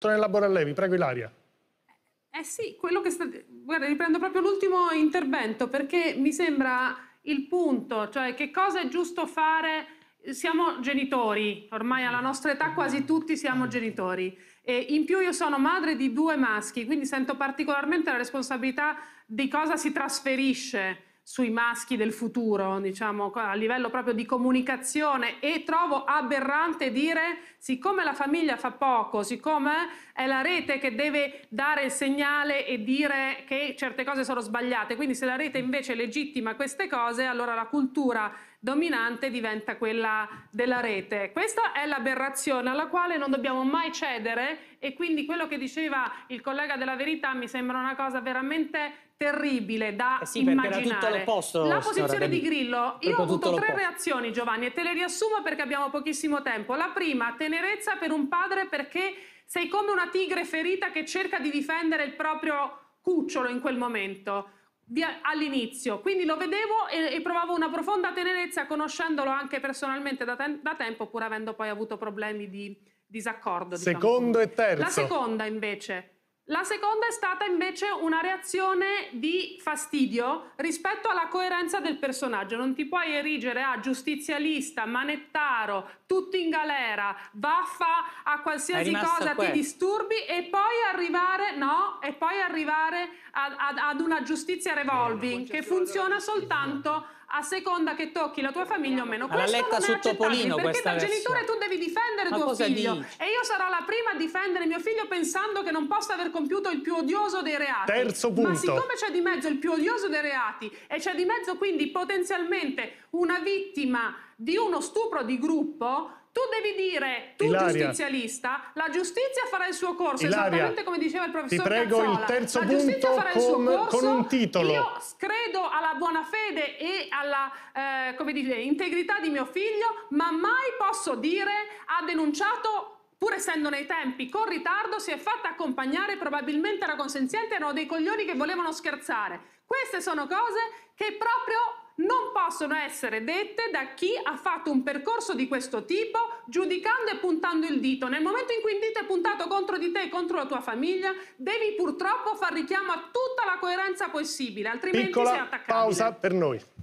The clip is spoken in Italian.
Antonella Borallevi, prego Ilaria. Eh sì, quello che sta... Guarda, riprendo proprio l'ultimo intervento perché mi sembra il punto, cioè che cosa è giusto fare... Siamo genitori, ormai alla nostra età quasi tutti siamo genitori. E in più io sono madre di due maschi, quindi sento particolarmente la responsabilità di cosa si trasferisce sui maschi del futuro, diciamo, a livello proprio di comunicazione e trovo aberrante dire siccome la famiglia fa poco, siccome è la rete che deve dare il segnale e dire che certe cose sono sbagliate, quindi se la rete invece legittima queste cose, allora la cultura dominante diventa quella della rete. Questa è l'aberrazione alla quale non dobbiamo mai cedere e quindi quello che diceva il collega della verità mi sembra una cosa veramente terribile da eh sì, immaginare. Posto, la posizione di Grillo, io ho avuto tre reazioni Giovanni e te le riassumo perché abbiamo pochissimo tempo. La prima, tenerezza per un padre perché sei come una tigre ferita che cerca di difendere il proprio cucciolo in quel momento all'inizio, quindi lo vedevo e, e, provavo una profonda tenerezza conoscendolo anche personalmente da, te da tempo, pur avendo poi avuto problemi di disaccordo. Diciamo. Secondo e terzo. La seconda invece, la seconda è stata invece una reazione di fastidio rispetto alla coerenza del personaggio. Non ti puoi erigere a giustizialista, manettaro, tutti in galera, vaffa a qualsiasi cosa qui. ti disturbi e poi arrivare, no, e poi arrivare ad, ad, ad una giustizia revolving no, che funziona soltanto a seconda che tocchi la tua famiglia o meno. Alla Questo letta non è accettabile perché da genitore tu devi difendere Ma tuo figlio dici? e io sarò la prima a difendere mio figlio pensando che non possa aver compiuto il più odioso dei reati. Terzo punto. Ma siccome c'è di mezzo il più odioso dei reati e c'è di mezzo quindi potenzialmente una vittima di uno stupro di gruppo, tu devi dire, tu Ilaria. giustizialista, la giustizia farà il suo corso, Ilaria. esattamente come diceva il professor Ti prego Cazzola. il terzo la giustizia farà con, il suo corso. Con un titolo. Io credo alla buona fede e alla eh, dire, integrità di mio figlio, ma mai posso dire ha denunciato pur essendo nei tempi con ritardo, si è fatta accompagnare, probabilmente era consenziente, erano dei coglioni che volevano scherzare. Queste sono cose che proprio non possono essere dette da chi ha fatto un percorso di questo tipo giudicando e puntando il dito. Nel momento in cui il dito è puntato contro di te e contro la tua famiglia, devi purtroppo far richiamo a tutta la coerenza possibile, altrimenti Piccola sei attaccato. Pausa per noi.